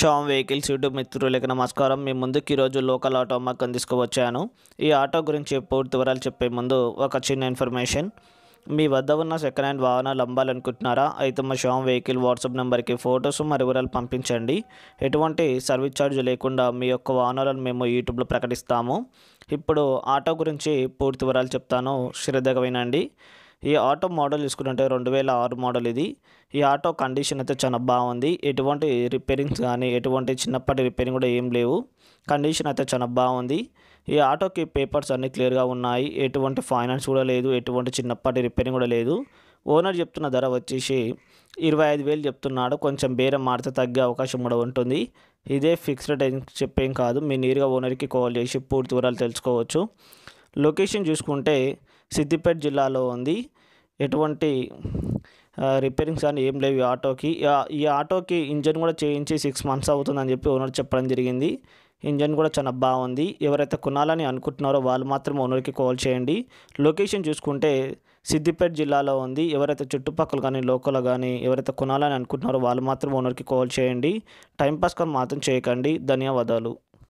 Sam vehicles YouTube మిత్రులకి నమస్కారం మీ ముందుకు ఈరోజు లోకల్ ఆటో అమ్మకం తీసుకువచ్చాను ఈ ఆటో గురించి పూర్తి వివరాలు చెప్పే ముందు ఒక చిన్న ఇన్ఫర్మేషన్ మీ వద్ద ఉన్న సెకండ్ హ్యాండ్ వాహనాలు అమ్మాలనుకుంటున్నారా అయితే మా షామ్ వెహికల్ వాట్సాప్ నెంబర్కి ఫొటోస్ మరి వివరాలు పంపించండి ఎటువంటి సర్వీస్ ఛార్జ్ లేకుండా మీ యొక్క వాహనాలను మేము యూట్యూబ్లో ప్రకటిస్తాము ఇప్పుడు ఆటో గురించి పూర్తి వివరాలు చెప్తాను శ్రద్ధగా వినండి ఈ ఆటో మోడల్ తీసుకున్నట్టే రెండు వేల ఆరు మోడల్ ఇది ఈ ఆటో కండిషన్ అయితే చాలా బాగుంది ఎటువంటి రిపేరింగ్స్ కానీ ఎటువంటి చిన్నప్పటి రిపేరింగ్ కూడా ఏం లేవు కండిషన్ అయితే చాలా బాగుంది ఈ ఆటోకి పేపర్స్ అన్నీ క్లియర్గా ఉన్నాయి ఎటువంటి ఫైనాన్స్ కూడా లేదు ఎటువంటి చిన్నప్పటి రిపేరింగ్ కూడా లేదు ఓనర్ చెప్తున్న ధర వచ్చేసి ఇరవై ఐదు వేలు చెప్తున్నాడు కొంచెం బేరం మారితే తగ్గే అవకాశం కూడా ఉంటుంది ఇదే ఫిక్స్డ్ అని చెప్పేం కాదు మీరు నేరుగా ఓనర్కి కాల్ చేసి పూర్తి వివరాలు తెలుసుకోవచ్చు లొకేషన్ చూసుకుంటే సిద్దిపేట జిల్లాలో ఉంది ఎటువంటి రిపేరింగ్స్ అని ఏం లేవు ఈ ఆటోకి ఈ ఆటోకి ఇంజన్ కూడా చేయించి సిక్స్ మంత్స్ అవుతుందని చెప్పి ఓనర్ చెప్పడం జరిగింది ఇంజన్ కూడా చాలా బాగుంది ఎవరైతే కొనాలని అనుకుంటున్నారో వాళ్ళు మాత్రం ఓనర్కి కాల్ చేయండి లొకేషన్ చూసుకుంటే సిద్దిపేట జిల్లాలో ఉంది ఎవరైతే చుట్టుపక్కల కానీ లోకల్ కానీ ఎవరైతే కొనాలని అనుకుంటున్నారో వాళ్ళు మాత్రం ఓనర్కి కాల్ చేయండి పాస్ కానీ మాత్రం చేయకండి ధన్యవాదాలు